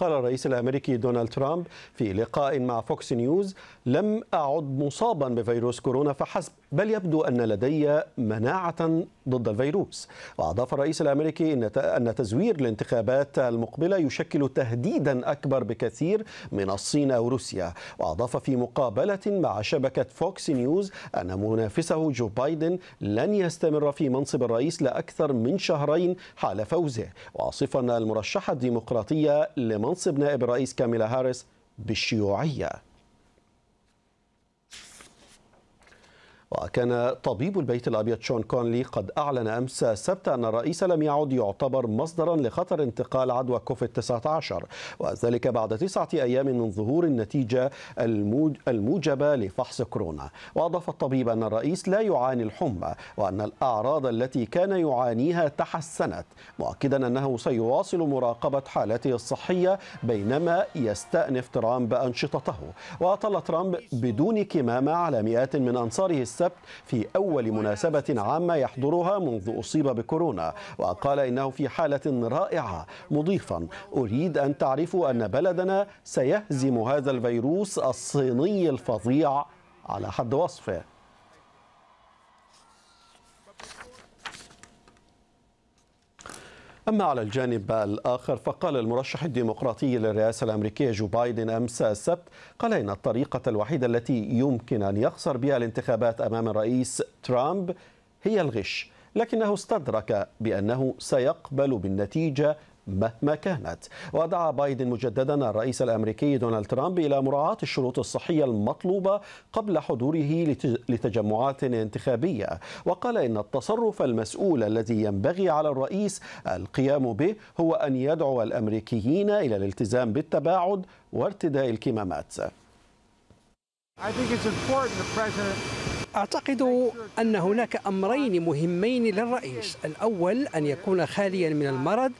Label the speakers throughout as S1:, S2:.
S1: قال الرئيس الأمريكي دونالد ترامب في لقاء مع فوكس نيوز لم أعد مصابا بفيروس كورونا فحسب بل يبدو أن لدي مناعة ضد الفيروس وأضاف الرئيس الأمريكي أن تزوير الانتخابات المقبلة يشكل تهديدا أكبر بكثير من الصين أو روسيا وأضاف في مقابلة مع شبكة فوكس نيوز أن منافسه جو بايدن لن يستمر في منصب الرئيس لأكثر من شهرين حال فوزه واصفا المرشحة الديمقراطية لمنصب منصب نائب الرئيس كاميلا هاريس بالشيوعيه وكان طبيب البيت الأبيض شون كونلي قد أعلن أمس السبت أن الرئيس لم يعد يعتبر مصدرا لخطر انتقال عدوى كوفيد 19 وذلك بعد تسعة أيام من ظهور النتيجة الموجبة لفحص كورونا وأضاف الطبيب أن الرئيس لا يعاني الحمى وأن الأعراض التي كان يعانيها تحسنت مؤكدا أنه سيواصل مراقبة حالته الصحية بينما يستأنف ترامب أنشطته وأطل ترامب بدون كمامة على مئات من أنصاره الس السبت في أول مناسبة عامة يحضرها منذ أصيب بكورونا وقال إنه في حالة رائعة مضيفا أريد أن تعرفوا أن بلدنا سيهزم هذا الفيروس الصيني الفظيع على حد وصفه أما على الجانب الآخر فقال المرشح الديمقراطي للرئاسة الأمريكية جو بايدن أمس السبت قال إن الطريقة الوحيدة التي يمكن أن يخسر بها الانتخابات أمام الرئيس ترامب هي الغش لكنه استدرك بأنه سيقبل بالنتيجة مهما كانت ودعا بايدن مجددا الرئيس الأمريكي دونالد ترامب إلى مراعاة الشروط الصحية المطلوبة قبل حضوره لتجمعات انتخابية وقال إن التصرف المسؤول الذي ينبغي على الرئيس القيام به هو أن يدعو الأمريكيين إلى الالتزام بالتباعد وارتداء الكمامات
S2: أعتقد أن هناك أمرين مهمين للرئيس الأول أن يكون خاليا من المرض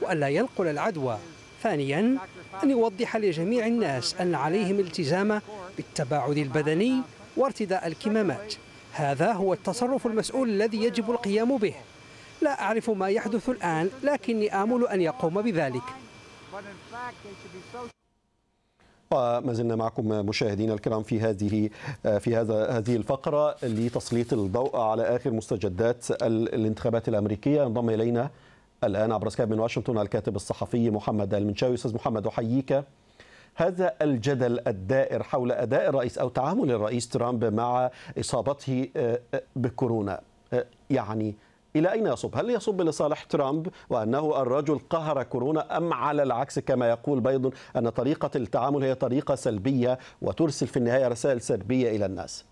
S2: وألا ينقل العدوى ثانيا أن يوضح لجميع الناس أن عليهم التزام بالتباعد البدني وارتداء الكمامات هذا هو التصرف المسؤول الذي يجب القيام به لا أعرف ما يحدث الآن لكني آمل أن يقوم بذلك
S1: وما زلنا معكم مشاهدينا الكرام في هذه في هذا هذه الفقره لتسليط الضوء على اخر مستجدات الانتخابات الامريكيه انضم الينا الآن عبر سكايب من واشنطن الكاتب الصحفي محمد المنشاوي أستاذ محمد أحييك هذا الجدل الدائر حول أداء الرئيس أو تعامل الرئيس ترامب مع إصابته آه، آه، بكورونا آه، يعني إلى أين يصب؟ هل يصب لصالح ترامب وأنه الرجل قهر كورونا أم على العكس كما يقول بايدن أن طريقة التعامل هي طريقة سلبية وترسل في النهاية رسائل سلبية إلى
S3: الناس؟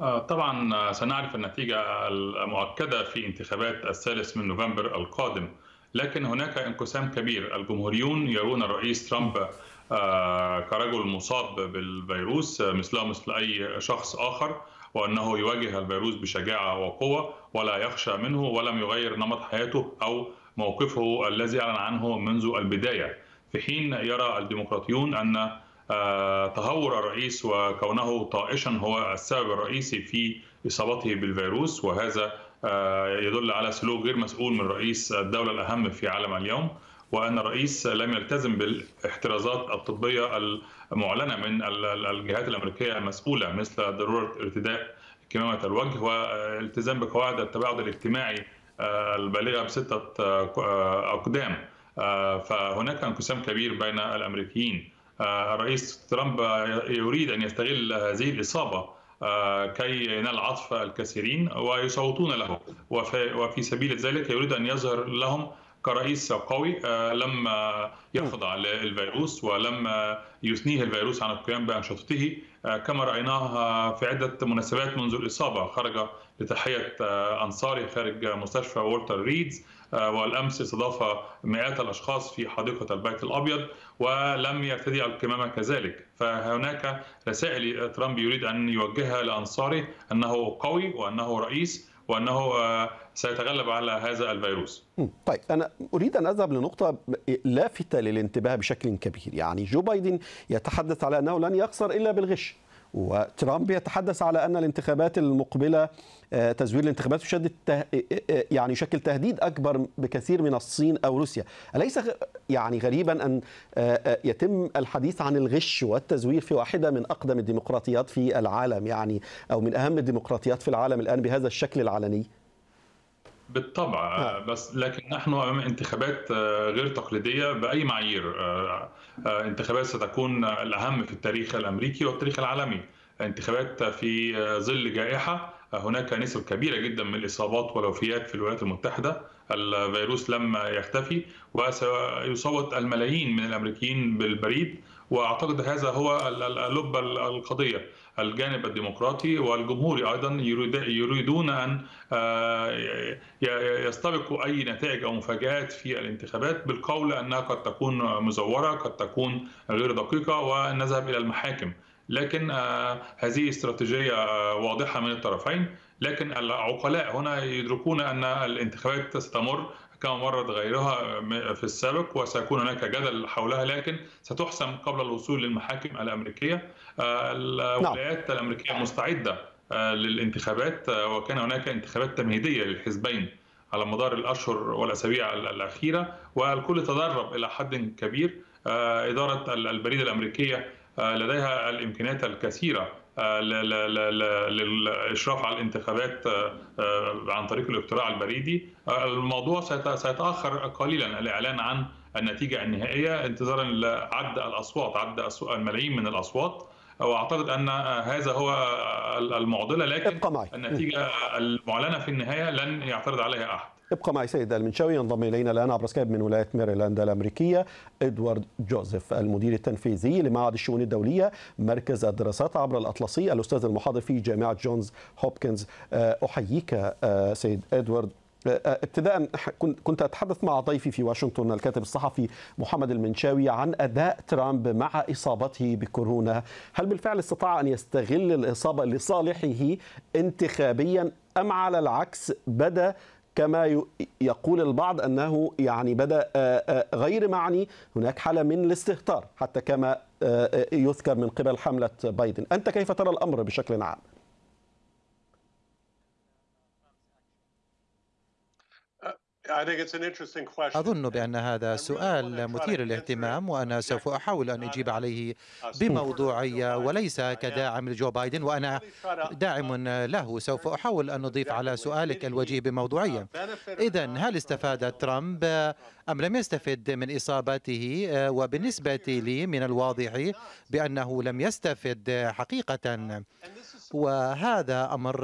S3: آه، طبعا آه، سنعرف النتيجة المؤكدة في انتخابات الثالث من نوفمبر القادم لكن هناك انقسام كبير الجمهوريون يرون الرئيس ترامب آه، كرجل مصاب بالفيروس مثله مثل أي شخص آخر وأنه يواجه الفيروس بشجاعة وقوة ولا يخشى منه ولم يغير نمط حياته أو موقفه الذي أعلن عنه منذ البداية في حين يرى الديمقراطيون أن آه، تهور الرئيس وكونه طائشا هو السبب الرئيسي في اصابته بالفيروس وهذا آه، يدل على سلوك غير مسؤول من رئيس الدوله الاهم في عالم اليوم وان الرئيس لم يلتزم بالاحترازات الطبيه المعلنه من الجهات الامريكيه المسؤوله مثل ضروره ارتداء كمامه الوجه والتزام بقواعد التباعد الاجتماعي آه، البالغه بسته اقدام فهناك انقسام كبير بين الامريكيين الرئيس ترامب يريد ان يستغل هذه الاصابه آه، كي ينال عطف الكثيرين ويصوتون له وفي سبيل ذلك يريد ان يظهر لهم كرئيس قوي آه، لم يخضع للفيروس ولم يثنيه الفيروس عن القيام بانشطته آه، كما رايناه في عده مناسبات منذ الاصابه خرج لتحيه انصاري خارج مستشفى وولتر ريدز آه، والامس استضاف مئات الاشخاص في حديقه البيت الابيض ولم يرتدي الكمامه كذلك فهناك رسائل ترامب يريد ان يوجهها لانصاره انه قوي وانه رئيس وانه آه، سيتغلب على هذا الفيروس.
S1: طيب انا اريد ان اذهب لنقطه لافته للانتباه بشكل كبير، يعني جو بايدن يتحدث على انه لن يخسر الا بالغش. وترامب يتحدث على ان الانتخابات المقبله آه، تزوير الانتخابات يشدد آه، آه، يعني يشكل تهديد اكبر بكثير من الصين او روسيا، اليس يعني غريبا ان يتم الحديث عن الغش والتزوير في واحده من اقدم الديمقراطيات في العالم يعني او من اهم الديمقراطيات في العالم الان بهذا الشكل العلني؟
S3: بالطبع بس لكن نحن امام انتخابات آه، غير تقليديه باي معايير آه، آه، انتخابات ستكون الاهم في التاريخ الامريكي والتاريخ العالمي انتخابات في ظل جائحه هناك نسب كبيره جدا من الاصابات والوفيات في الولايات المتحده الفيروس لم يختفي وسيصوت الملايين من الامريكيين بالبريد واعتقد هذا هو لب القضيه الجانب الديمقراطي والجمهوري ايضا يريدون ان آه، يستبقوا اي نتائج او مفاجات في الانتخابات بالقول انها قد تكون مزوره، قد تكون غير دقيقه ونذهب الى المحاكم. لكن آه، هذه استراتيجيه آه، واضحه من الطرفين لكن العقلاء هنا يدركون ان الانتخابات ستمر كما مرت غيرها في السابق وسيكون هناك جدل حولها لكن ستحسم قبل الوصول للمحاكم الامريكيه آه، الولايات نعم. الامريكيه مستعده آه، للانتخابات آه، وكان هناك انتخابات تمهيديه للحزبين على مدار الاشهر والاسابيع الاخيره والكل تدرب الى حد كبير اداره البريد الامريكيه لديها الامكانيات الكثيره آه، للاشراف على الانتخابات آه، آه، عن طريق الاقتراع البريدي الموضوع سيتاخر قليلا الاعلان عن النتيجه النهائيه انتظارا لعد الاصوات عد الملايين من الاصوات واعتقد ان هذا هو المعضله لكن النتيجه المعلنه في النهايه لن يعترض عليها احد
S1: ابقى معي سيد المنشاوي ينضم الينا الان عبر سكايب من ولايه ميريلاند الامريكيه ادوارد جوزيف المدير التنفيذي لمعهد الشؤون الدوليه مركز الدراسات عبر الاطلسي الاستاذ المحاضر في جامعه جونز هوبكنز آه، احييك آه، سيد ادوارد آه، ابتداء كنت اتحدث مع ضيفي في واشنطن الكاتب الصحفي محمد المنشاوي عن اداء ترامب مع اصابته بكورونا، هل بالفعل استطاع ان يستغل الاصابه لصالحه انتخابيا ام على العكس بدا كما يقول البعض أنه يعني بدأ غير معني هناك حالة من الاستهتار حتى كما يذكر من قبل حملة بايدن أنت كيف ترى الأمر
S2: بشكل عام؟ أظن بأن هذا سؤال مثير للاهتمام وأنا سوف أحاول أن أجيب عليه بموضوعية وليس كداعم لجو بايدن وأنا uh, داعم له سوف أحاول أن أضيف على سؤالك الوجيه بموضوعية uh, إذا هل استفاد ترامب أم لم يستفد من إصابته آه، وبالنسبة لي من الواضح بأنه لم يستفد حقيقة uh, وهذا امر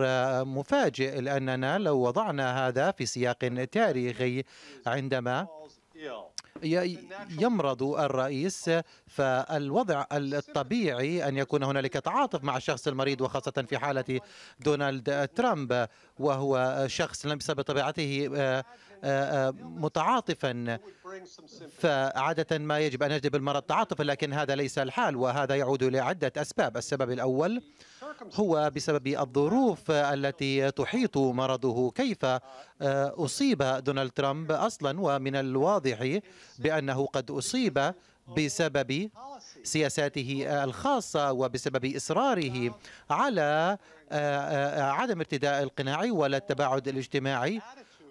S2: مفاجئ لاننا لو وضعنا هذا في سياق تاريخي عندما يمرض الرئيس فالوضع الطبيعي ان يكون هنالك تعاطف مع الشخص المريض وخاصه في حاله دونالد ترامب وهو شخص ليس بطبيعته آه، آه، آه، متعاطفا فعاده ما يجب ان يجلب المرض تعاطفا لكن هذا ليس الحال وهذا يعود لعده اسباب السبب الاول هو بسبب الظروف التي تحيط مرضه كيف آه، أصيب دونالد ترامب أصلا ومن الواضح بأنه قد أصيب بسبب سياساته الخاصة وبسبب إصراره على آه، آه، عدم ارتداء القناع ولا التباعد الاجتماعي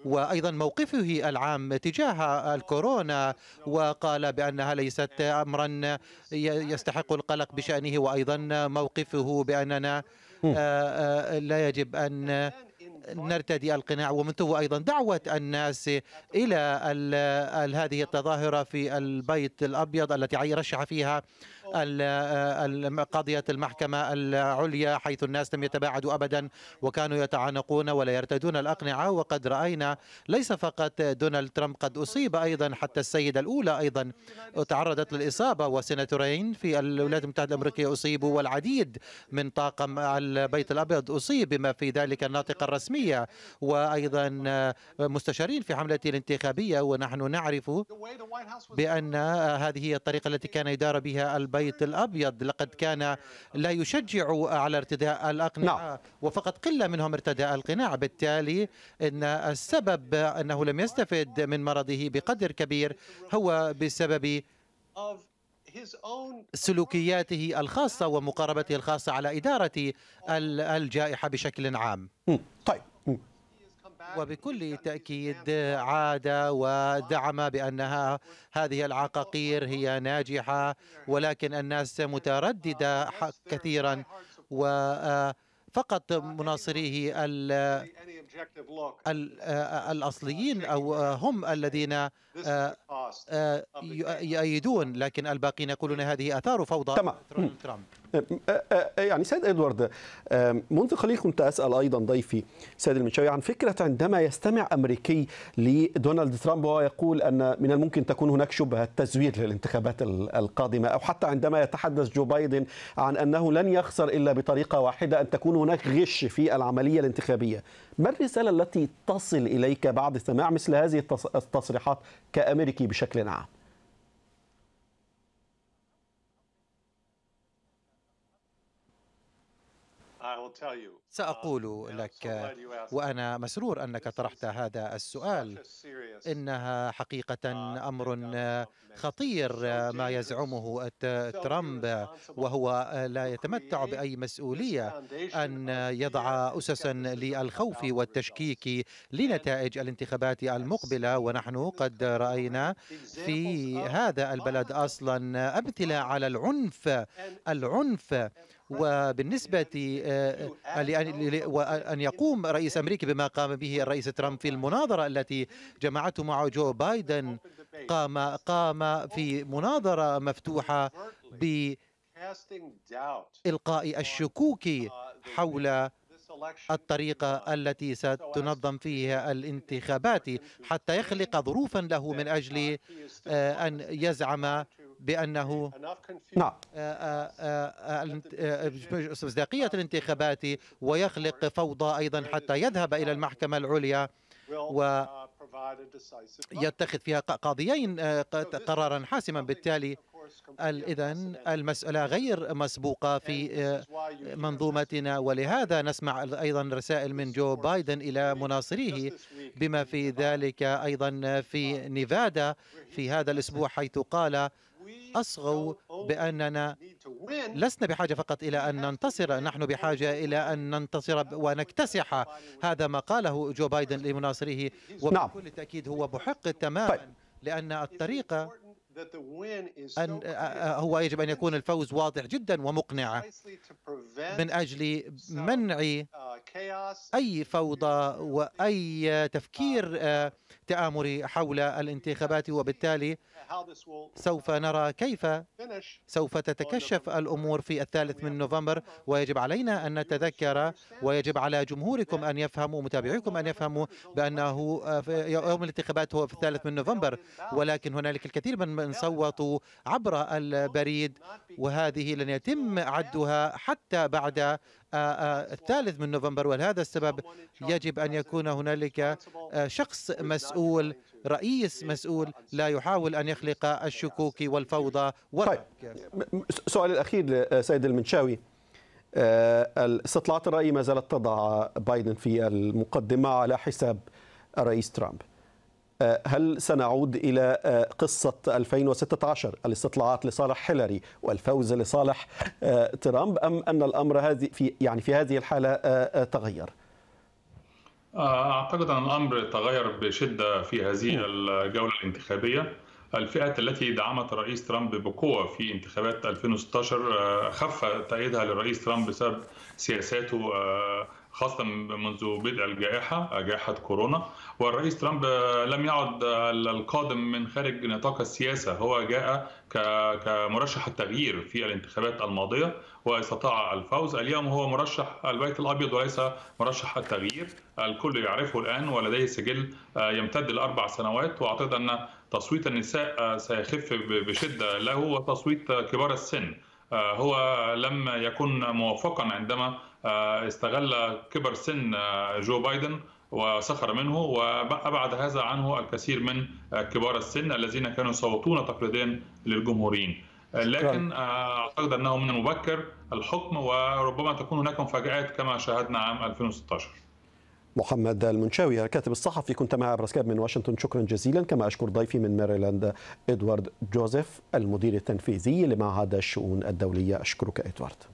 S2: وأيضا موقفه العام تجاه الكورونا وقال بأنها ليست أمرا يستحق القلق بشأنه وأيضا موقفه بأننا آه، آه، لا يجب أن نرتدي القناع ومن ثم ايضا دعوه الناس الى هذه التظاهره في البيت الابيض التي رشح فيها آه، قضية المحكمة العليا حيث الناس لم يتباعدوا أبدا وكانوا يتعانقون ولا يرتدون الأقنعة وقد رأينا ليس فقط دونالد ترامب قد أصيب أيضا حتى السيدة الأولى أيضا تعرضت للإصابة وسيناتورين في الولايات المتحدة الأمريكية أصيبوا والعديد من طاقم البيت الأبيض أصيب بما في ذلك الناطقة الرسمية وأيضا مستشارين في حملته الانتخابية ونحن نعرف بأن هذه هي الطريقة التي كان يدار بها البيت البيت الأبيض لقد كان لا يشجع على ارتداء الأقنعة نعم. وفقط قلة منهم ارتداء القناع بالتالي أن السبب أنه لم يستفد من مرضه بقدر كبير هو بسبب سلوكياته الخاصة ومقاربته الخاصة على إدارة الجائحة بشكل عام طيب وبكل تأكيد عاد ودعم بأنها هذه العقاقير هي ناجحة ولكن الناس مترددة كثيرا و آه، فقط مناصريه ال آه، الأصليين أو هم الذين آه، آه، إيه، نعم. يؤيدون لكن الباقين يقولون إيه. هذه اثار فوضى تمام ترامب
S1: آه، آه، يعني سيد ادوارد منذ قليل كنت اسال ايضا ضيفي سيد المنشاوي عن فكره عندما يستمع امريكي لدونالد ترامب وهو يقول ان من الممكن تكون هناك شبهه تزوير للانتخابات القادمه او حتى عندما يتحدث جو بايدن عن انه لن يخسر الا بطريقه واحده ان تكون هناك غش في العمليه الانتخابيه ما الرساله التي تصل اليك بعد سماع مثل هذه التصريحات كامريكي بشكل بشكل عام
S3: Uh, سأقول
S2: لك وأنا مسرور أنك طرحت هذا السؤال إنها حقيقة uh, أمر uh, خطير ما يزعمه ترامب وهو لا يتمتع بأي مسؤولية أن يضع أسسا للخوف والتشكيك لنتائج الانتخابات المقبلة ونحن قد رأينا في هذا البلد أصلا أمثلة على العنف العنف وبالنسبة آه، آه، وأن يقوم رئيس أمريكي بما قام به الرئيس ترامب في المناظرة التي جمعته مع جو بايدن قام قام في مناظرة مفتوحة
S1: بإلقاء
S2: الشكوك حول الطريقة التي ستنظم فيها الانتخابات حتى يخلق ظروفا له من أجل آه، أن يزعم بأنه نعم آه، آه، آه، مصداقية الانتخابات ويخلق فوضى أيضا حتى يذهب إلى المحكمة العليا و يتخذ فيها قاضيين قرارا حاسما بالتالي إذا المسألة غير مسبوقة في منظومتنا ولهذا نسمع أيضا رسائل من جو بايدن إلى مناصريه بما في ذلك أيضا في نيفادا في هذا الأسبوع حيث قال أصغوا بأننا لسنا بحاجة فقط إلى أن ننتصر نحن بحاجة إلى أن ننتصر ونكتسح هذا ما قاله جو بايدن لمناصره وبكل نعم. تأكيد هو محق تماما طيب. لأن الطريقة أن هو يجب أن يكون الفوز واضح جدا ومقنع من أجل منع uh, أي فوضى وأي تفكير آه، التآمر حول الانتخابات وبالتالي سوف نرى كيف سوف تتكشف الأمور في الثالث من نوفمبر ويجب علينا أن نتذكر ويجب على جمهوركم أن يفهموا متابعيكم أن يفهموا بأنه آه، يوم الانتخابات هو في الثالث من نوفمبر ولكن هنالك الكثير من صوتوا عبر البريد وهذه لن يتم عدها حتى بعد آه، آه، الثالث من نوفمبر ولهذا السبب يجب أن يكون هنالك آه، شخص مسؤول رئيس مسؤول لا يحاول أن يخلق الشكوك والفوضى طيب
S1: سؤال الأخير سيد المنشاوي استطلاعات الرأي ما زالت تضع بايدن في المقدمة على حساب الرئيس ترامب آه، هل سنعود إلى آه، قصة 2016 الاستطلاعات لصالح هيلاري والفوز لصالح آه، ترامب أم أن الأمر هذه في يعني في هذه الحالة تغير؟
S3: أعتقد أن الأمر تغير بشدة في هذه الجولة الانتخابية الفئات التي دعمت الرئيس ترامب بقوة في انتخابات 2016 خف تأييدها للرئيس ترامب بسبب سياساته خاصة منذ بدء الجائحة جائحة كورونا والرئيس ترامب لم يعد القادم من خارج نطاق السياسة هو جاء كمرشح التغيير في الانتخابات الماضية واستطاع الفوز اليوم هو مرشح البيت الأبيض وليس مرشح التغيير الكل يعرفه الآن ولديه سجل آه، يمتد لأربع سنوات وأعتقد أن تصويت النساء آه، سيخف بشدة له وتصويت كبار السن آه، هو لم يكن موفقا عندما آه، استغل كبر سن آه، جو بايدن وسخر منه وأبعد هذا عنه الكثير من آه، كبار السن الذين كانوا يصوتون تقليديا للجمهوريين لكن اعتقد انه من المبكر الحكم وربما تكون هناك مفاجات كما شاهدنا عام 2016
S1: محمد المنشاوي الكاتب الصحفي كنت مع سكايب من واشنطن شكرا جزيلا كما أشكر ضيفي من ماريلاند إدوارد جوزيف المدير التنفيذي لمعهد الشؤون الدولية أشكرك إدوارد